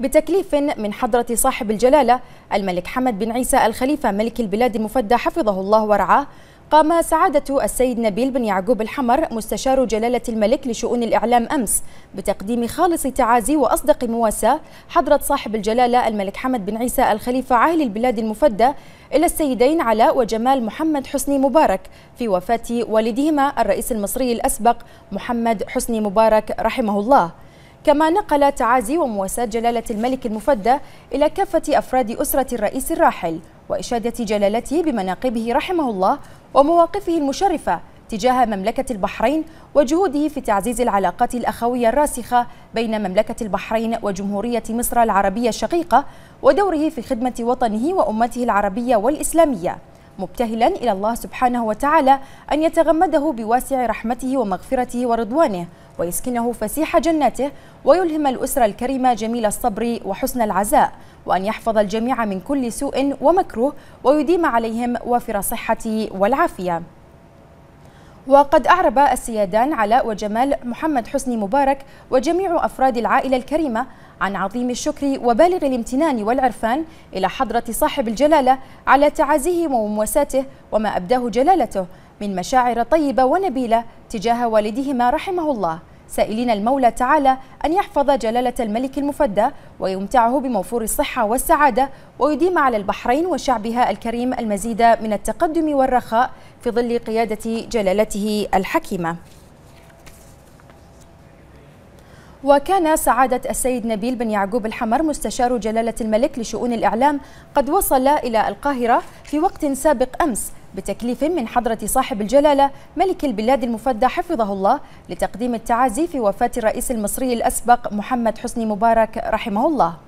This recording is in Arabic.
بتكليف من حضرة صاحب الجلالة الملك حمد بن عيسى الخليفة ملك البلاد المفدى حفظه الله ورعاه قام سعادة السيد نبيل بن يعقوب الحمر مستشار جلالة الملك لشؤون الإعلام أمس بتقديم خالص تعازي وأصدق مواساة حضرة صاحب الجلالة الملك حمد بن عيسى الخليفة عاهل البلاد المفدى إلى السيدين علاء وجمال محمد حسني مبارك في وفاة والدهما الرئيس المصري الأسبق محمد حسني مبارك رحمه الله كما نقل تعازي ومواساة جلالة الملك المفدى إلى كافة أفراد أسرة الرئيس الراحل وإشادة جلالته بمناقبه رحمه الله ومواقفه المشرفة تجاه مملكة البحرين وجهوده في تعزيز العلاقات الأخوية الراسخة بين مملكة البحرين وجمهورية مصر العربية الشقيقة ودوره في خدمة وطنه وأمته العربية والإسلامية مبتهلا إلى الله سبحانه وتعالى أن يتغمده بواسع رحمته ومغفرته ورضوانه ويسكنه فسيح جناته ويلهم الأسرة الكريمة جميل الصبر وحسن العزاء وأن يحفظ الجميع من كل سوء ومكروه ويديم عليهم وافر الصحة والعافية وقد أعرب السيادان علاء وجمال محمد حسني مبارك وجميع أفراد العائلة الكريمة عن عظيم الشكر وبالغ الامتنان والعرفان إلى حضرة صاحب الجلالة على تعازيه ومواساته وما أبداه جلالته من مشاعر طيبة ونبيلة تجاه والدهما رحمه الله سائلين المولى تعالى أن يحفظ جلالة الملك المفدى ويمتعه بموفور الصحة والسعادة ويديم على البحرين وشعبها الكريم المزيد من التقدم والرخاء في ظل قيادة جلالته الحكيمة وكان سعادة السيد نبيل بن يعقوب الحمر مستشار جلالة الملك لشؤون الإعلام قد وصل إلى القاهرة في وقت سابق أمس بتكليف من حضرة صاحب الجلالة ملك البلاد المفدى حفظه الله لتقديم التعازي في وفاة الرئيس المصري الأسبق محمد حسني مبارك رحمه الله